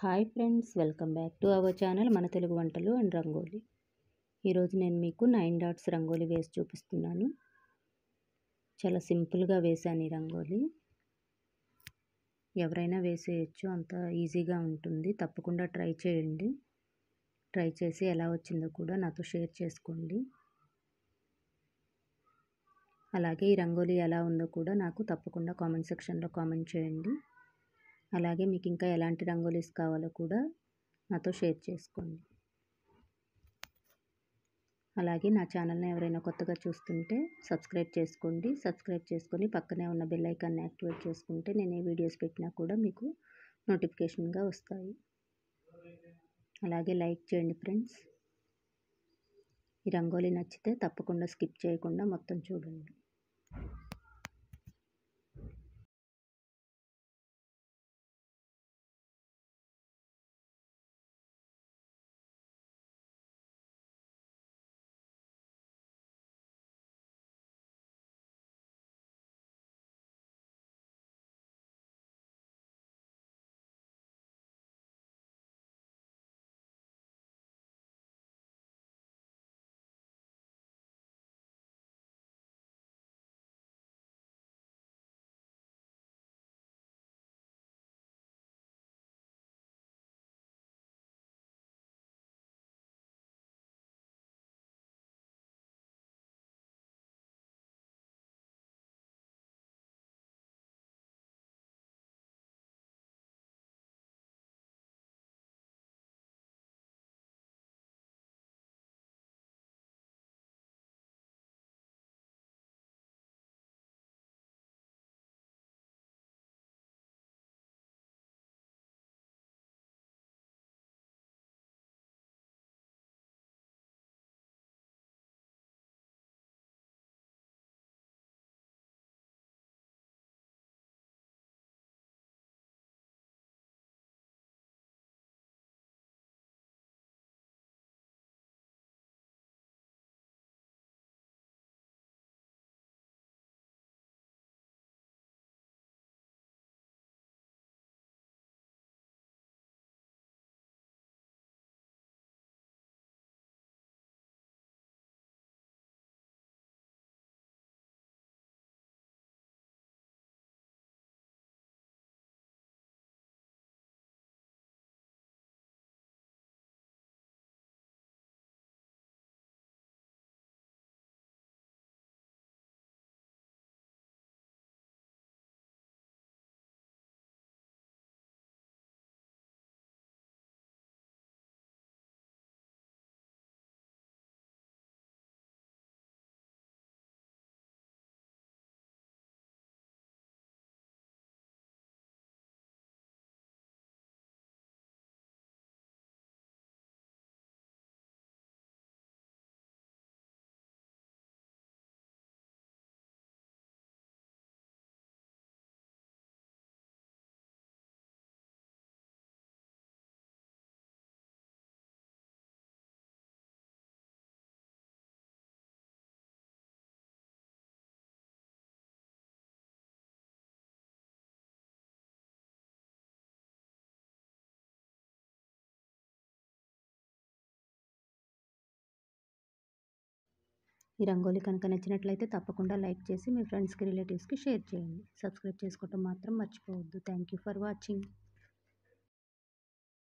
hi friends welcome back to our channel మన తెలుగు వంటలు and rangoli ఈరోజు నేను మీకు నైన్ డాట్స్ రంగోలీ వేసి చూపిస్తున్నాను చాలా సింపుల్గా వేశాను ఈ రంగోలీ ఎవరైనా వేసేయచ్చు అంత ఈజీగా ఉంటుంది తప్పకుండా ట్రై చేయండి ట్రై చేసి ఎలా వచ్చిందో కూడా నాతో షేర్ చేసుకోండి అలాగే ఈ రంగోలీ ఎలా ఉందో కూడా నాకు తప్పకుండా కామెంట్ సెక్షన్లో కామెంట్ చేయండి అలాగే మీకు ఇంకా ఎలాంటి రంగోలీస్ కావాలో కూడా నాతో షేర్ చేసుకోండి అలాగే నా ఛానల్ని ఎవరైనా కొత్తగా చూస్తుంటే సబ్స్క్రైబ్ చేసుకోండి సబ్స్క్రైబ్ చేసుకొని పక్కనే ఉన్న బెల్ ఐకాన్ని యాక్టివేట్ చేసుకుంటే నేను ఏ వీడియోస్ పెట్టినా కూడా మీకు నోటిఫికేషన్గా వస్తాయి అలాగే లైక్ చేయండి ఫ్రెండ్స్ ఈ రంగోలీ నచ్చితే తప్పకుండా స్కిప్ చేయకుండా మొత్తం చూడండి ఈ రంగోలీ కనుక నచ్చినట్లయితే తప్పకుండా లైక్ చేసి మీ ఫ్రెండ్స్కి రిలేటివ్స్కి షేర్ చేయండి సబ్స్క్రైబ్ చేసుకోవటం మాత్రం మర్చిపోవద్దు థ్యాంక్ యూ ఫర్ వాచింగ్